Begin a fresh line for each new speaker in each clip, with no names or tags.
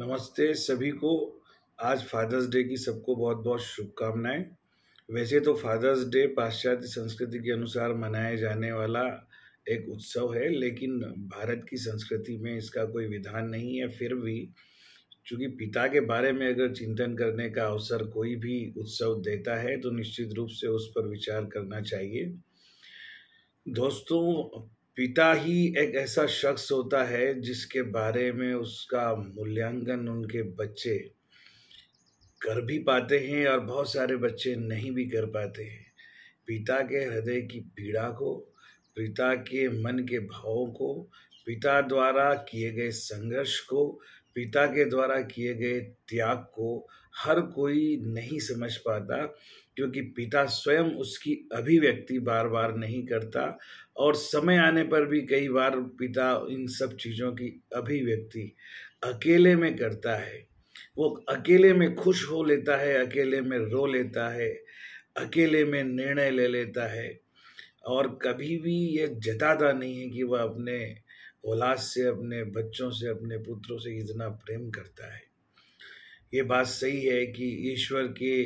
नमस्ते सभी को आज फादर्स डे की सबको बहुत बहुत शुभकामनाएं वैसे तो फादर्स डे पाश्चात्य संस्कृति के अनुसार मनाए जाने वाला एक उत्सव है लेकिन भारत की संस्कृति में इसका कोई विधान नहीं है फिर भी चूँकि पिता के बारे में अगर चिंतन करने का अवसर कोई भी उत्सव देता है तो निश्चित रूप से उस पर विचार करना चाहिए दोस्तों पिता ही एक ऐसा शख्स होता है जिसके बारे में उसका मूल्यांकन उनके बच्चे कर भी पाते हैं और बहुत सारे बच्चे नहीं भी कर पाते हैं पिता के हृदय की पीड़ा को पिता के मन के भावों को पिता द्वारा किए गए संघर्ष को पिता के द्वारा किए गए त्याग को हर कोई नहीं समझ पाता क्योंकि पिता स्वयं उसकी अभिव्यक्ति बार बार नहीं करता और समय आने पर भी कई बार पिता इन सब चीज़ों की अभिव्यक्ति अकेले में करता है वो अकेले में खुश हो लेता है अकेले में रो लेता है अकेले में निर्णय ले लेता है और कभी भी ये जताता नहीं है कि वह अपने औलाद से अपने बच्चों से अपने पुत्रों से इतना प्रेम करता है ये बात सही है कि ईश्वर के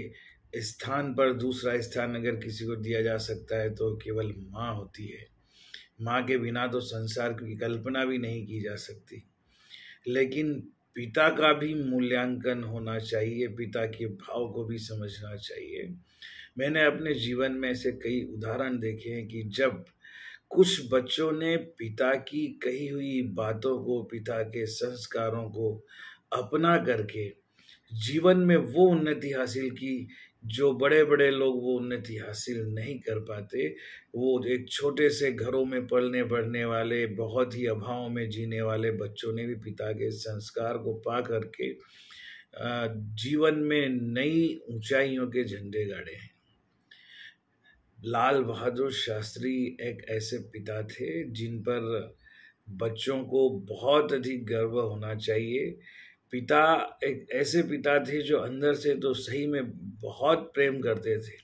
स्थान पर दूसरा स्थान अगर किसी को दिया जा सकता है तो केवल माँ होती है माँ के बिना तो संसार की कल्पना भी नहीं की जा सकती लेकिन पिता का भी मूल्यांकन होना चाहिए पिता के भाव को भी समझना चाहिए मैंने अपने जीवन में ऐसे कई उदाहरण देखे हैं कि जब कुछ बच्चों ने पिता की कही हुई बातों को पिता के संस्कारों को अपना करके जीवन में वो उन्नति हासिल की जो बड़े बड़े लोग वो उन्नति हासिल नहीं कर पाते वो एक छोटे से घरों में पलने बढ़ने वाले बहुत ही अभाव में जीने वाले बच्चों ने भी पिता के संस्कार को पा करके जीवन में नई ऊंचाइयों के झंडे गाड़े हैं लाल बहादुर शास्त्री एक ऐसे पिता थे जिन पर बच्चों को बहुत अधिक गर्व होना चाहिए पिता एक ऐसे पिता थे जो अंदर से तो सही में बहुत प्रेम करते थे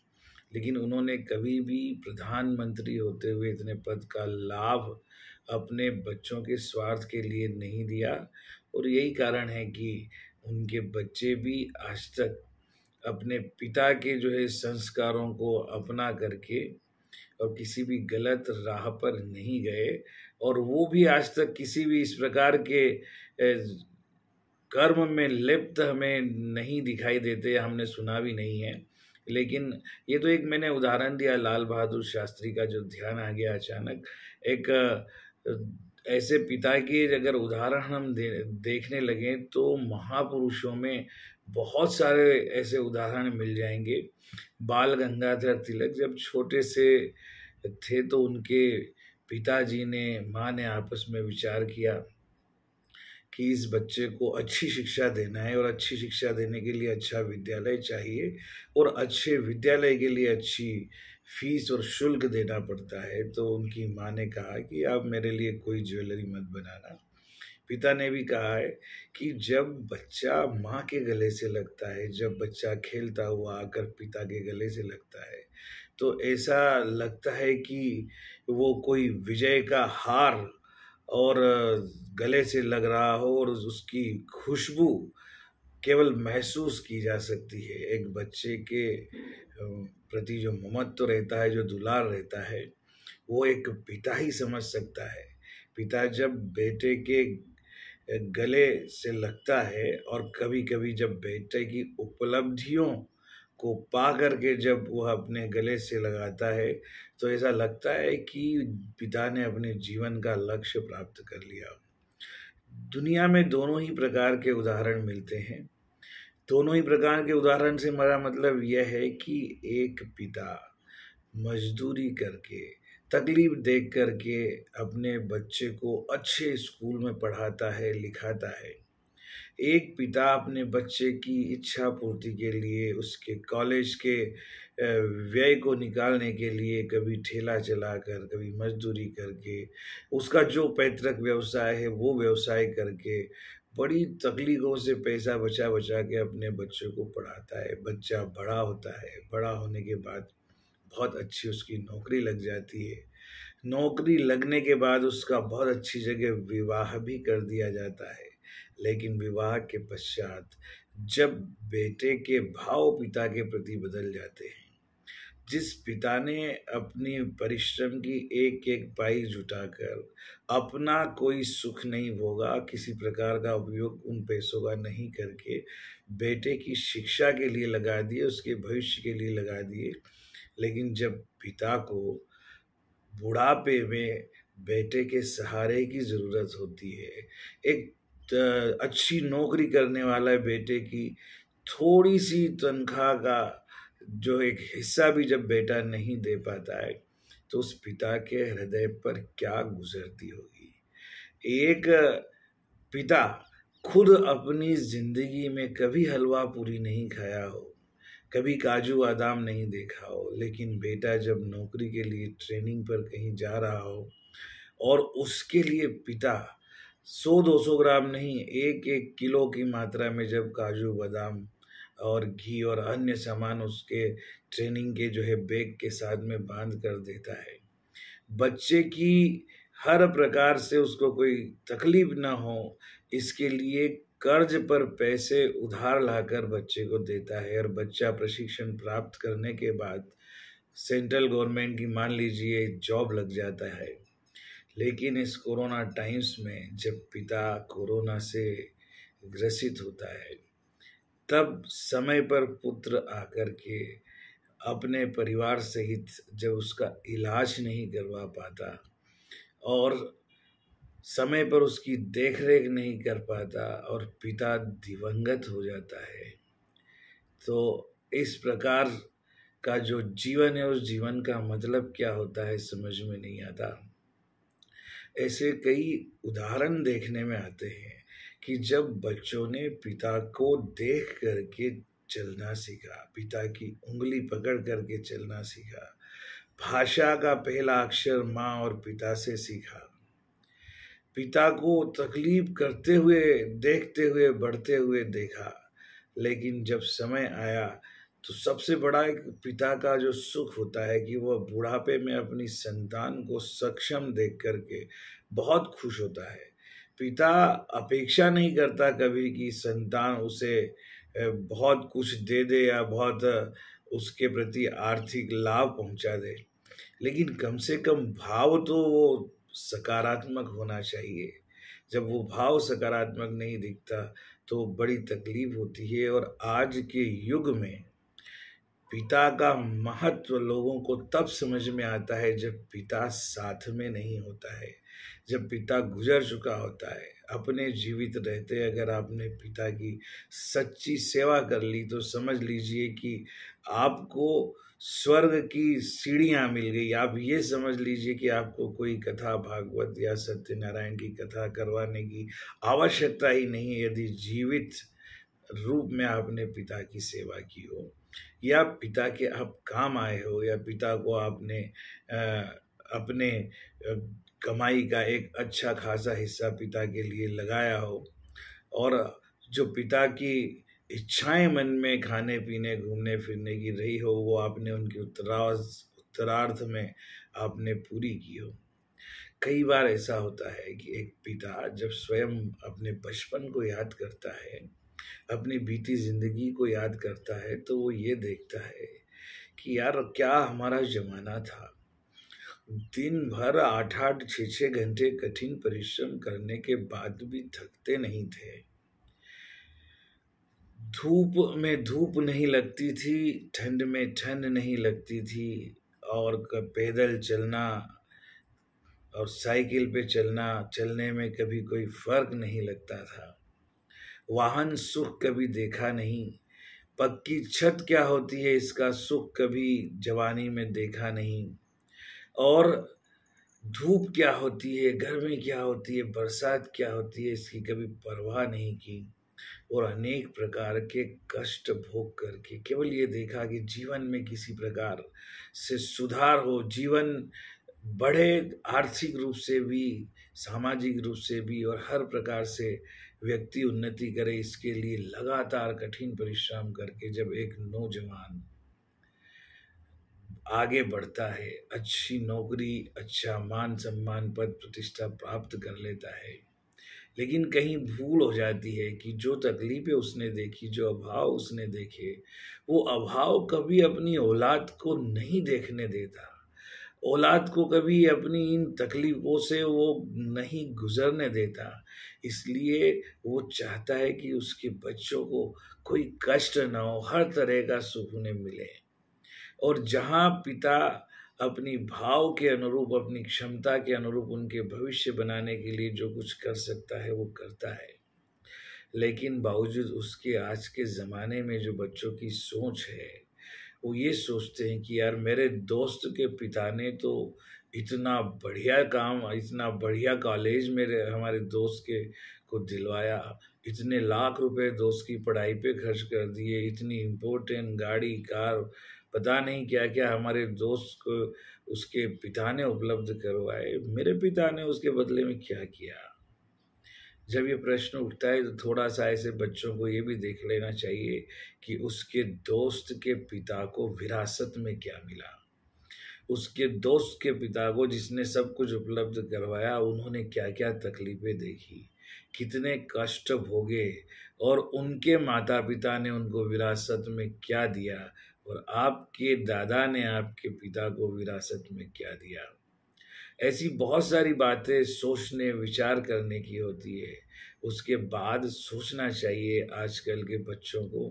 लेकिन उन्होंने कभी भी प्रधानमंत्री होते हुए इतने पद का लाभ अपने बच्चों के स्वार्थ के लिए नहीं दिया और यही कारण है कि उनके बच्चे भी आज तक अपने पिता के जो है संस्कारों को अपना करके और किसी भी गलत राह पर नहीं गए और वो भी आज तक किसी भी इस प्रकार के कर्म में लिप्त हमें नहीं दिखाई देते हमने सुना भी नहीं है लेकिन ये तो एक मैंने उदाहरण दिया लाल बहादुर शास्त्री का जो ध्यान आ गया अचानक एक ऐसे पिता के अगर उदाहरण हम दे, देखने लगें तो महापुरुषों में बहुत सारे ऐसे उदाहरण मिल जाएंगे बाल गंगाधर तिलक जब छोटे से थे तो उनके पिताजी ने माँ ने आपस में विचार किया कि इस बच्चे को अच्छी शिक्षा देना है और अच्छी शिक्षा देने के लिए अच्छा विद्यालय चाहिए और अच्छे विद्यालय के लिए अच्छी फीस और शुल्क देना पड़ता है तो उनकी माँ ने कहा कि आप मेरे लिए कोई ज्वेलरी मत बनाना पिता ने भी कहा है कि जब बच्चा माँ के गले से लगता है जब बच्चा खेलता हुआ आकर पिता के गले से लगता है तो ऐसा लगता है कि वो कोई विजय का हार और गले से लग रहा हो और उसकी खुशबू केवल महसूस की जा सकती है एक बच्चे के प्रति जो ममत्व तो रहता है जो दुलार रहता है वो एक पिता ही समझ सकता है पिता जब बेटे के गले से लगता है और कभी कभी जब बेटे की उपलब्धियों को पा करके जब वह अपने गले से लगाता है तो ऐसा लगता है कि पिता ने अपने जीवन का लक्ष्य प्राप्त कर लिया दुनिया में दोनों ही प्रकार के उदाहरण मिलते हैं दोनों ही प्रकार के उदाहरण से मेरा मतलब यह है कि एक पिता मजदूरी करके तकलीफ देख करके अपने बच्चे को अच्छे स्कूल में पढ़ाता है लिखाता है एक पिता अपने बच्चे की इच्छा पूर्ति के लिए उसके कॉलेज के व्यय को निकालने के लिए कभी ठेला चलाकर कभी मजदूरी करके उसका जो पैतृक व्यवसाय है वो व्यवसाय करके बड़ी तकलीफ़ों से पैसा बचा बचा के अपने बच्चों को पढ़ाता है बच्चा बड़ा होता है बड़ा होने के बाद बहुत अच्छी उसकी नौकरी लग जाती है नौकरी लगने के बाद उसका बहुत अच्छी जगह विवाह भी कर दिया जाता है लेकिन विवाह के पश्चात जब बेटे के भाव पिता के प्रति बदल जाते हैं जिस पिता ने अपनी परिश्रम की एक एक पाई जुटाकर अपना कोई सुख नहीं भोगा किसी प्रकार का उपयोग उन पैसों का नहीं करके बेटे की शिक्षा के लिए लगा दिए उसके भविष्य के लिए लगा दिए लेकिन जब पिता को बुढ़ापे में बेटे के सहारे की ज़रूरत होती है एक अच्छी नौकरी करने वाला बेटे की थोड़ी सी तनख्वाह का जो एक हिस्सा भी जब बेटा नहीं दे पाता है तो उस पिता के हृदय पर क्या गुजरती होगी एक पिता खुद अपनी ज़िंदगी में कभी हलवा पूरी नहीं खाया हो कभी काजू बादाम नहीं देखा हो लेकिन बेटा जब नौकरी के लिए ट्रेनिंग पर कहीं जा रहा हो और उसके लिए पिता सौ दो सौ ग्राम नहीं एक एक किलो की मात्रा में जब काजू बादाम और घी और अन्य सामान उसके ट्रेनिंग के जो है बैग के साथ में बांध कर देता है बच्चे की हर प्रकार से उसको कोई तकलीफ ना हो इसके लिए कर्ज पर पैसे उधार लाकर बच्चे को देता है और बच्चा प्रशिक्षण प्राप्त करने के बाद सेंट्रल गवर्नमेंट की मान लीजिए जॉब लग जाता है लेकिन इस कोरोना टाइम्स में जब पिता कोरोना से ग्रसित होता है तब समय पर पुत्र आकर के अपने परिवार सहित जब उसका इलाज नहीं करवा पाता और समय पर उसकी देखरेख नहीं कर पाता और पिता दिवंगत हो जाता है तो इस प्रकार का जो जीवन है उस जीवन का मतलब क्या होता है समझ में नहीं आता ऐसे कई उदाहरण देखने में आते हैं कि जब बच्चों ने पिता को देख कर के चलना सीखा पिता की उंगली पकड़ करके चलना सीखा भाषा का पहला अक्षर माँ और पिता से सीखा पिता को तकलीफ करते हुए देखते हुए बढ़ते हुए देखा लेकिन जब समय आया तो सबसे बड़ा एक पिता का जो सुख होता है कि वह बुढ़ापे में अपनी संतान को सक्षम देख करके बहुत खुश होता है पिता अपेक्षा नहीं करता कभी कि संतान उसे बहुत कुछ दे दे या बहुत उसके प्रति आर्थिक लाभ पहुंचा दे लेकिन कम से कम भाव तो वो सकारात्मक होना चाहिए जब वो भाव सकारात्मक नहीं दिखता तो बड़ी तकलीफ होती है और आज के युग में पिता का महत्व लोगों को तब समझ में आता है जब पिता साथ में नहीं होता है जब पिता गुजर चुका होता है अपने जीवित रहते अगर आपने पिता की सच्ची सेवा कर ली तो समझ लीजिए कि आपको स्वर्ग की सीढ़ियाँ मिल गई आप ये समझ लीजिए कि आपको कोई कथा भागवत या सत्यनारायण की कथा करवाने की आवश्यकता ही नहीं यदि जीवित रूप में आपने पिता की सेवा की हो या पिता के आप काम आए हो या पिता को आपने अपने कमाई का एक अच्छा खासा हिस्सा पिता के लिए लगाया हो और जो पिता की इच्छाएं मन में खाने पीने घूमने फिरने की रही हो वो आपने उनके उत्तरार्थ में आपने पूरी की हो कई बार ऐसा होता है कि एक पिता जब स्वयं अपने बचपन को याद करता है अपनी बीती ज़िंदगी को याद करता है तो वो ये देखता है कि यार क्या हमारा ज़माना था दिन भर आठ आठ छः छः घंटे कठिन परिश्रम करने के बाद भी थकते नहीं थे धूप में धूप नहीं लगती थी ठंड में ठंड नहीं लगती थी और पैदल चलना और साइकिल पे चलना चलने में कभी कोई फर्क नहीं लगता था वाहन सुख कभी देखा नहीं पक्की छत क्या होती है इसका सुख कभी जवानी में देखा नहीं और धूप क्या होती है गर्मी क्या होती है बरसात क्या होती है इसकी कभी परवाह नहीं की और अनेक प्रकार के कष्ट भोग करके केवल ये देखा कि जीवन में किसी प्रकार से सुधार हो जीवन बढ़े आर्थिक रूप से भी सामाजिक रूप से भी और हर प्रकार से व्यक्ति उन्नति करे इसके लिए लगातार कठिन परिश्रम करके जब एक नौजवान आगे बढ़ता है अच्छी नौकरी अच्छा मान सम्मान पद प्रतिष्ठा प्राप्त कर लेता है लेकिन कहीं भूल हो जाती है कि जो तकलीफ़ें उसने देखी जो अभाव उसने देखे वो अभाव कभी अपनी औलाद को नहीं देखने देता औलाद को कभी अपनी इन तकलीफ़ों से वो नहीं गुजरने देता इसलिए वो चाहता है कि उसके बच्चों को कोई कष्ट ना हो हर तरह का सुख उन्हें मिले और जहाँ पिता अपनी भाव के अनुरूप अपनी क्षमता के अनुरूप उनके भविष्य बनाने के लिए जो कुछ कर सकता है वो करता है लेकिन बावजूद उसके आज के ज़माने में जो बच्चों की सोच है वो ये सोचते हैं कि यार मेरे दोस्त के पिता ने तो इतना बढ़िया काम इतना बढ़िया कॉलेज मेरे हमारे दोस्त के को दिलवाया इतने लाख रुपए दोस्त की पढ़ाई पे खर्च कर दिए इतनी इम्पोर्टेंट गाड़ी कार पता नहीं क्या क्या हमारे दोस्त को उसके पिता ने उपलब्ध करवाए मेरे पिता ने उसके बदले में क्या किया जब ये प्रश्न उठता है तो थोड़ा सा ऐसे बच्चों को ये भी देख लेना चाहिए कि उसके दोस्त के पिता को विरासत में क्या मिला उसके दोस्त के पिता को जिसने सब कुछ उपलब्ध करवाया उन्होंने क्या क्या तकलीफ़ें देखी कितने कष्ट भोगे और उनके माता पिता ने उनको विरासत में क्या दिया और आपके दादा ने आपके पिता को विरासत में क्या दिया ऐसी बहुत सारी बातें सोचने विचार करने की होती है उसके बाद सोचना चाहिए आजकल के बच्चों को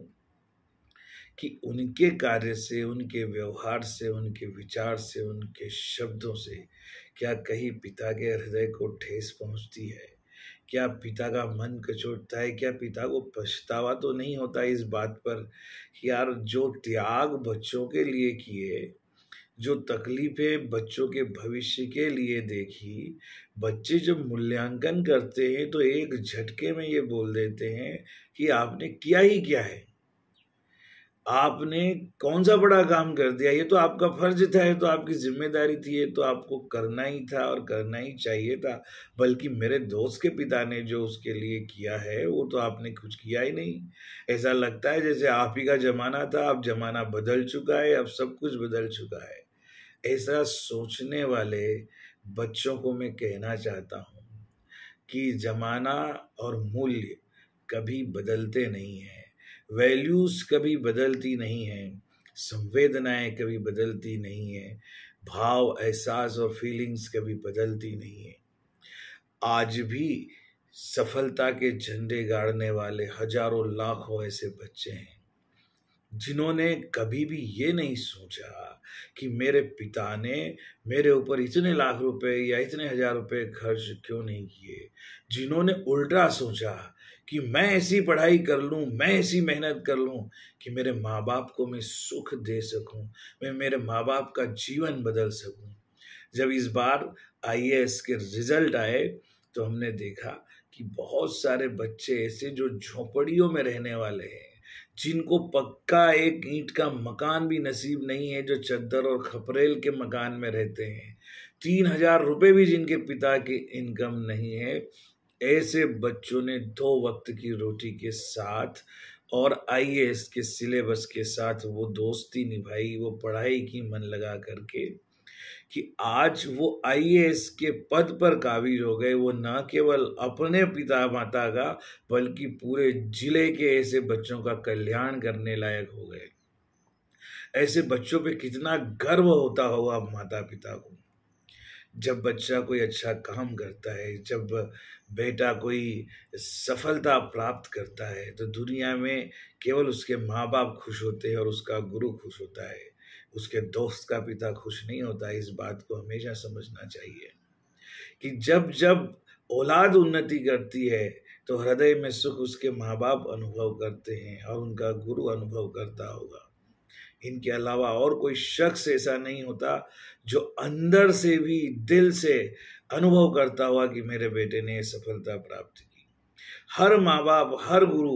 कि उनके कार्य से उनके व्यवहार से उनके विचार से उनके शब्दों से क्या कहीं पिता के हृदय को ठेस पहुंचती है क्या पिता का मन कचोटता है क्या पिता को पछतावा तो नहीं होता इस बात पर कि यार जो त्याग बच्चों के लिए किए जो तकलीफ़ें बच्चों के भविष्य के लिए देखी बच्चे जब मूल्यांकन करते हैं तो एक झटके में ये बोल देते हैं कि आपने किया ही क्या है आपने कौन सा बड़ा काम कर दिया ये तो आपका फर्ज था ये तो आपकी जिम्मेदारी थी ये तो आपको करना ही था और करना ही चाहिए था बल्कि मेरे दोस्त के पिता ने जो उसके लिए किया है वो तो आपने कुछ किया ही नहीं ऐसा लगता है जैसे आप ही का ज़माना था अब ज़माना बदल चुका है अब सब कुछ बदल चुका है ऐसा सोचने वाले बच्चों को मैं कहना चाहता हूँ कि ज़माना और मूल्य कभी बदलते नहीं हैं वैल्यूज़ कभी बदलती नहीं हैं संवेदनाएं कभी बदलती नहीं हैं भाव एहसास और फीलिंग्स कभी बदलती नहीं है आज भी सफलता के झंडे गाड़ने वाले हजारों लाखों ऐसे बच्चे हैं जिन्होंने कभी भी ये नहीं सोचा कि मेरे पिता ने मेरे ऊपर इतने लाख रुपए या इतने हजार रुपए खर्च क्यों नहीं किए जिन्होंने उल्टा सोचा कि मैं ऐसी पढ़ाई कर लूँ मैं ऐसी मेहनत कर लूँ कि मेरे माँ बाप को मैं सुख दे सकूँ मैं मेरे माँ बाप का जीवन बदल सकूँ जब इस बार आई के रिजल्ट आए तो हमने देखा कि बहुत सारे बच्चे ऐसे जो झोपड़ियों में रहने वाले हैं जिनको पक्का एक ईंट का मकान भी नसीब नहीं है जो चद्दर और खपरेल के मकान में रहते हैं तीन हजार रुपये भी जिनके पिता की इनकम नहीं है ऐसे बच्चों ने दो वक्त की रोटी के साथ और आई के सिलेबस के साथ वो दोस्ती निभाई वो पढ़ाई की मन लगा करके कि आज वो आई के पद पर काबिज हो गए वो ना केवल अपने पिता माता का बल्कि पूरे जिले के ऐसे बच्चों का कल्याण करने लायक हो गए ऐसे बच्चों पे कितना गर्व होता होगा माता पिता को जब बच्चा कोई अच्छा काम करता है जब बेटा कोई सफलता प्राप्त करता है तो दुनिया में केवल उसके माँ बाप खुश होते हैं और उसका गुरु खुश होता है उसके दोस्त का पिता खुश नहीं होता इस बात को हमेशा समझना चाहिए कि जब जब औलाद उन्नति करती है तो हृदय में सुख उसके माँ बाप अनुभव करते हैं और उनका गुरु अनुभव करता होगा इनके अलावा और कोई शख्स ऐसा नहीं होता जो अंदर से भी दिल से अनुभव करता हुआ कि मेरे बेटे ने सफलता प्राप्त की हर माँ बाप हर गुरु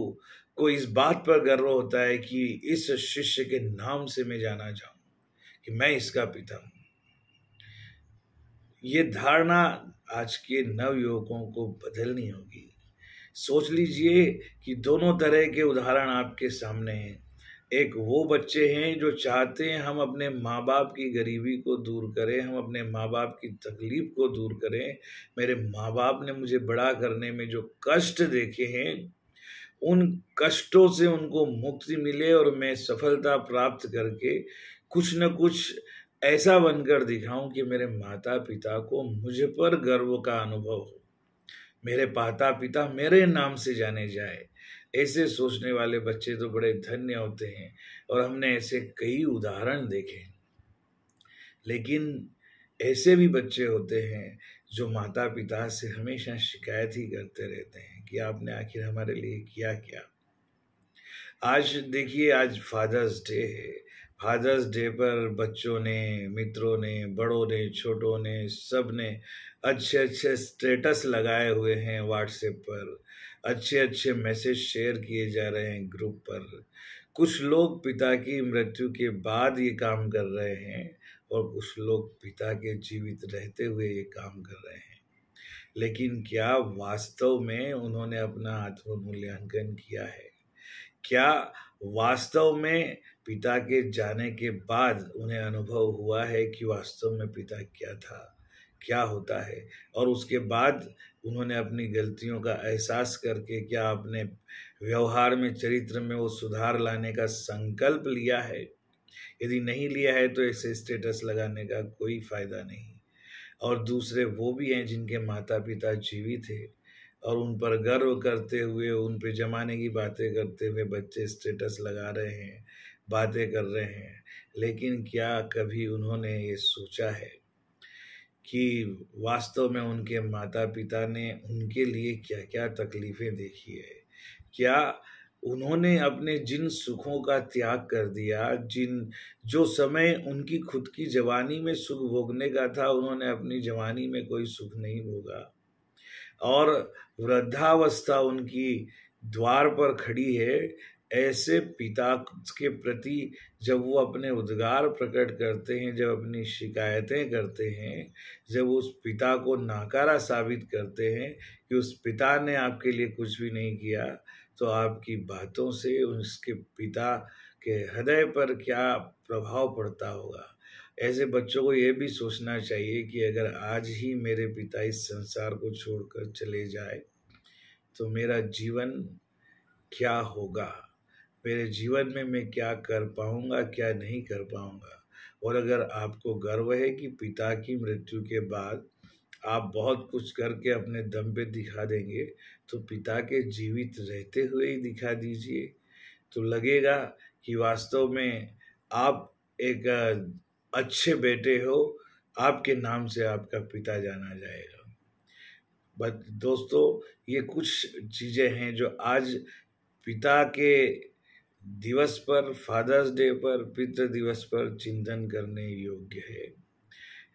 को इस बात पर गर्व होता है कि इस शिष्य के नाम से मैं जाना जाऊं कि मैं इसका पिता हूं ये धारणा आज के नवयुवकों को बदलनी होगी सोच लीजिए कि दोनों तरह के उदाहरण आपके सामने हैं एक वो बच्चे हैं जो चाहते हैं हम अपने माँ बाप की गरीबी को दूर करें हम अपने माँ बाप की तकलीफ़ को दूर करें मेरे माँ बाप ने मुझे बड़ा करने में जो कष्ट देखे हैं उन कष्टों से उनको मुक्ति मिले और मैं सफलता प्राप्त करके कुछ न कुछ ऐसा बनकर दिखाऊं कि मेरे माता पिता को मुझ पर गर्व का अनुभव हो मेरे माता पिता मेरे नाम से जाने जाए ऐसे सोचने वाले बच्चे तो बड़े धन्य होते हैं और हमने ऐसे कई उदाहरण देखे लेकिन ऐसे भी बच्चे होते हैं जो माता पिता से हमेशा शिकायत ही करते रहते हैं कि आपने आखिर हमारे लिए किया क्या आज देखिए आज फादर्स डे है फादर्स डे पर बच्चों ने मित्रों ने बड़ों ने छोटों ने सब ने अच्छे अच्छे स्टेटस लगाए हुए हैं व्हाट्सएप पर अच्छे अच्छे मैसेज शेयर किए जा रहे हैं ग्रुप पर कुछ लोग पिता की मृत्यु के बाद ये काम कर रहे हैं और कुछ लोग पिता के जीवित रहते हुए ये काम कर रहे हैं लेकिन क्या वास्तव में उन्होंने अपना आत्म मूल्यांकन किया है क्या वास्तव में पिता के जाने के बाद उन्हें अनुभव हुआ है कि वास्तव में पिता क्या था क्या होता है और उसके बाद उन्होंने अपनी गलतियों का एहसास करके क्या अपने व्यवहार में चरित्र में वो सुधार लाने का संकल्प लिया है यदि नहीं लिया है तो इसे स्टेटस लगाने का कोई फायदा नहीं और दूसरे वो भी हैं जिनके माता पिता जीवित थे और उन पर गर्व करते हुए उन पर जमाने की बातें करते हुए बच्चे स्टेटस लगा रहे हैं बातें कर रहे हैं लेकिन क्या कभी उन्होंने ये सोचा है कि वास्तव में उनके माता पिता ने उनके लिए क्या क्या तकलीफ़ें देखी है क्या उन्होंने अपने जिन सुखों का त्याग कर दिया जिन जो समय उनकी खुद की जवानी में सुख भोगने का था उन्होंने अपनी जवानी में कोई सुख नहीं भोगा और वृद्धावस्था उनकी द्वार पर खड़ी है ऐसे पिता के प्रति जब वो अपने उद्गार प्रकट करते हैं जब अपनी शिकायतें करते हैं जब उस पिता को नाकारा साबित करते हैं कि उस पिता ने आपके लिए कुछ भी नहीं किया तो आपकी बातों से उसके पिता के हृदय पर क्या प्रभाव पड़ता होगा ऐसे बच्चों को ये भी सोचना चाहिए कि अगर आज ही मेरे पिता इस संसार को छोड़कर चले जाए तो मेरा जीवन क्या होगा मेरे जीवन में मैं क्या कर पाऊँगा क्या नहीं कर पाऊँगा और अगर आपको गर्व है कि पिता की मृत्यु के बाद आप बहुत कुछ करके अपने दम पे दिखा देंगे तो पिता के जीवित रहते हुए ही दिखा दीजिए तो लगेगा कि वास्तव में आप एक अच्छे बेटे हो आपके नाम से आपका पिता जाना जाएगा बट दोस्तों ये कुछ चीज़ें हैं जो आज पिता के दिवस पर फादर्स डे पर पितृ दिवस पर चिंतन करने योग्य है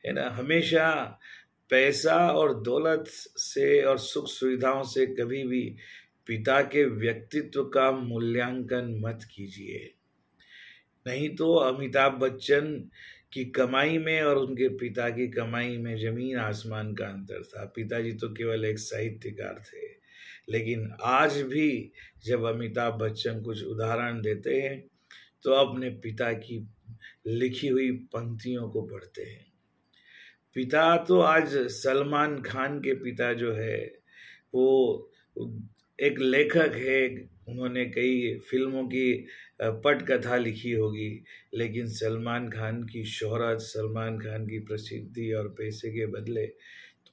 है ना हमेशा पैसा और दौलत से और सुख सुविधाओं से कभी भी पिता के व्यक्तित्व का मूल्यांकन मत कीजिए नहीं तो अमिताभ बच्चन की कमाई में और उनके पिता की कमाई में जमीन आसमान का अंतर था पिताजी तो केवल एक साहित्यकार थे लेकिन आज भी जब अमिताभ बच्चन कुछ उदाहरण देते हैं तो अपने पिता की लिखी हुई पंक्तियों को पढ़ते हैं पिता तो आज सलमान खान के पिता जो है वो एक लेखक है उन्होंने कई फिल्मों की पटकथा लिखी होगी लेकिन सलमान खान की शोहरत सलमान खान की प्रसिद्धि और पैसे के बदले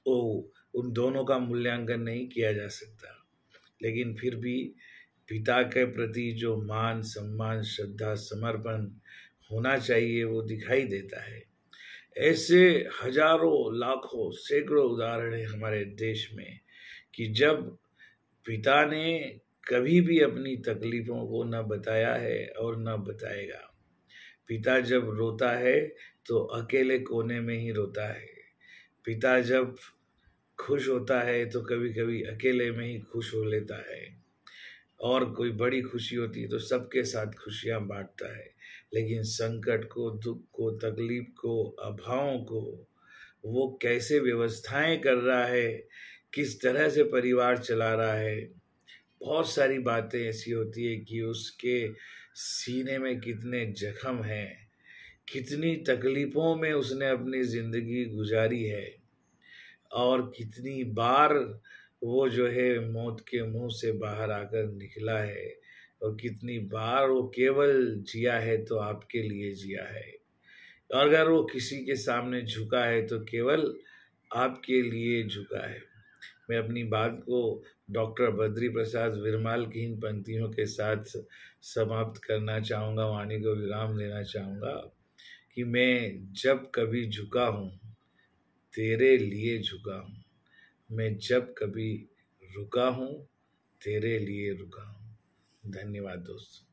तो उन दोनों का मूल्यांकन नहीं किया जा सकता लेकिन फिर भी पिता के प्रति जो मान सम्मान श्रद्धा समर्पण होना चाहिए वो दिखाई देता है ऐसे हजारों लाखों सैकड़ों उदाहरण हैं हमारे देश में कि जब पिता ने कभी भी अपनी तकलीफ़ों को न बताया है और न बताएगा पिता जब रोता है तो अकेले कोने में ही रोता है पिता जब खुश होता है तो कभी कभी अकेले में ही खुश हो लेता है और कोई बड़ी खुशी होती है तो सबके साथ खुशियाँ बांटता है लेकिन संकट को दुख को तकलीफ को अभावों को वो कैसे व्यवस्थाएं कर रहा है किस तरह से परिवार चला रहा है बहुत सारी बातें ऐसी होती है कि उसके सीने में कितने जख्म हैं कितनी तकलीफ़ों में उसने अपनी ज़िंदगी गुजारी है और कितनी बार वो जो है मौत के मुंह से बाहर आकर निकला है और कितनी बार वो केवल जिया है तो आपके लिए जिया है और अगर वो किसी के सामने झुका है तो केवल आपके लिए झुका है मैं अपनी बात को डॉक्टर बद्री प्रसाद विरमाल की इन पंक्तियों के साथ समाप्त करना चाहूँगा वाणी को विराम देना चाहूँगा कि मैं जब कभी झुका हूँ तेरे लिए झुका हूँ मैं जब कभी रुका हूँ तेरे लिए रुका हूँ धन्यवाद दोस्तों